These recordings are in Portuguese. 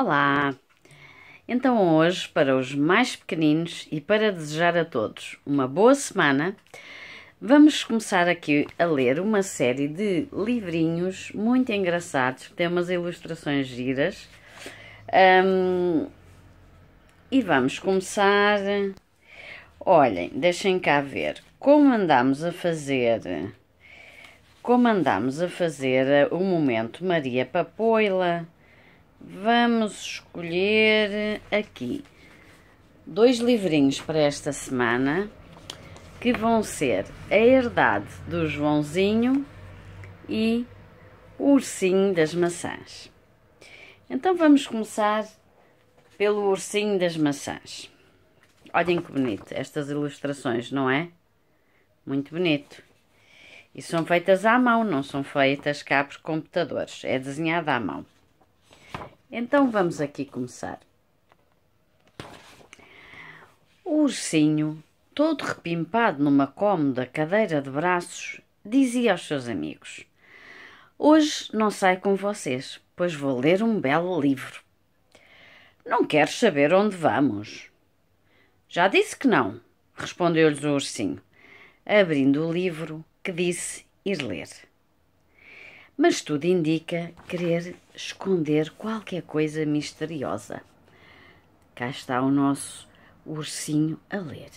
Olá! Então, hoje, para os mais pequeninos e para desejar a todos uma boa semana, vamos começar aqui a ler uma série de livrinhos muito engraçados, que têm umas ilustrações giras. Um, e vamos começar. Olhem, deixem cá ver como andamos a fazer. Como andamos a fazer eh, o momento Maria Papoila Vamos escolher aqui dois livrinhos para esta semana que vão ser A Herdade do Joãozinho e O Ursinho das Maçãs. Então vamos começar pelo Ursinho das Maçãs. Olhem que bonito estas ilustrações, não é? Muito bonito. E são feitas à mão, não são feitas cá por computadores. É desenhada à mão. Então, vamos aqui começar. O ursinho, todo repimpado numa cômoda cadeira de braços, dizia aos seus amigos: Hoje não saio com vocês, pois vou ler um belo livro. Não queres saber onde vamos? Já disse que não, respondeu-lhes o ursinho, abrindo o livro que disse ir ler mas tudo indica querer esconder qualquer coisa misteriosa. Cá está o nosso ursinho a ler.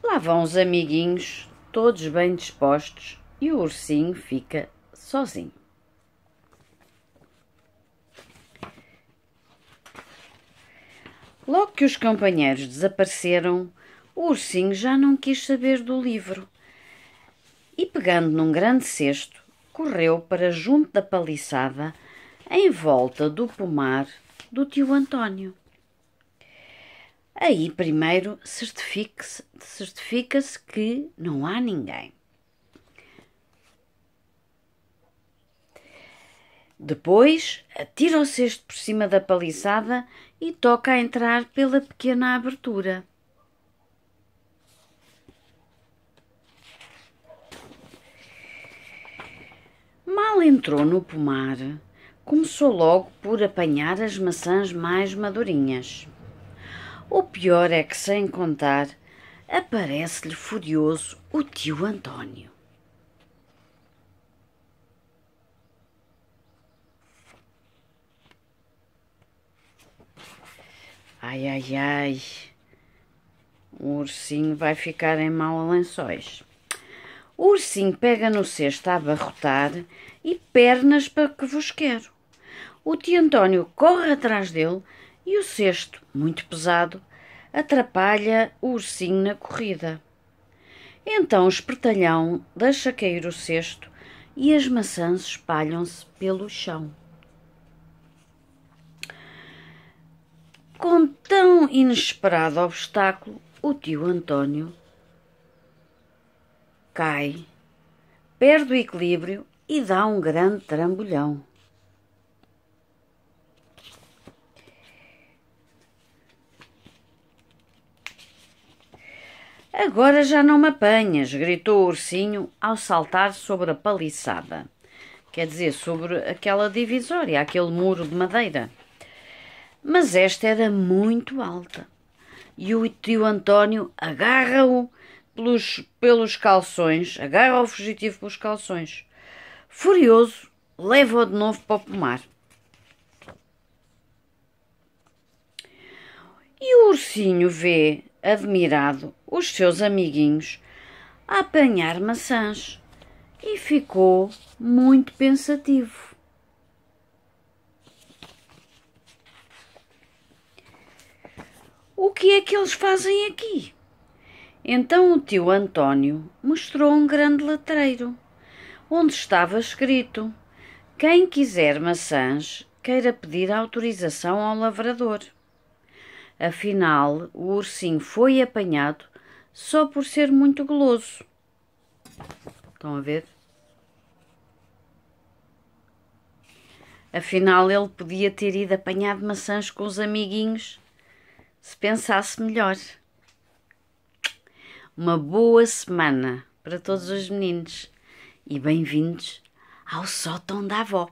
Lá vão os amiguinhos, todos bem dispostos, e o ursinho fica sozinho. Logo que os companheiros desapareceram, o ursinho já não quis saber do livro e, pegando num grande cesto, correu para junto da paliçada, em volta do pomar do tio António. Aí primeiro certifica-se certifica que não há ninguém. Depois atira o cesto por cima da paliçada e toca a entrar pela pequena abertura. Mal entrou no pomar, começou logo por apanhar as maçãs mais madurinhas. O pior é que, sem contar, aparece-lhe furioso o tio António. Ai, ai, ai, o ursinho vai ficar em mau lençóis. O ursinho pega no cesto a abarrotar e pernas para que vos quero. O tio António corre atrás dele e o cesto, muito pesado, atrapalha o ursinho na corrida. Então o espertalhão deixa cair o cesto e as maçãs espalham-se pelo chão. Com tão inesperado obstáculo, o tio António cai, perde o equilíbrio e dá um grande trambolhão. Agora já não me apanhas, gritou o ursinho ao saltar sobre a paliçada. Quer dizer, sobre aquela divisória, aquele muro de madeira. Mas esta era muito alta. E o tio António agarra-o pelos, pelos calções, agarra o fugitivo pelos calções. Furioso, leva-o de novo para o pomar. E o ursinho vê, admirado, os seus amiguinhos a apanhar maçãs e ficou muito pensativo. O que é que eles fazem aqui? Então o tio Antônio mostrou um grande letreiro, onde estava escrito: Quem quiser maçãs, queira pedir autorização ao lavrador. Afinal, o ursinho foi apanhado só por ser muito goloso. Estão a ver? Afinal, ele podia ter ido apanhar maçãs com os amiguinhos se pensasse melhor uma boa semana para todos os meninos e bem-vindos ao sótão da avó.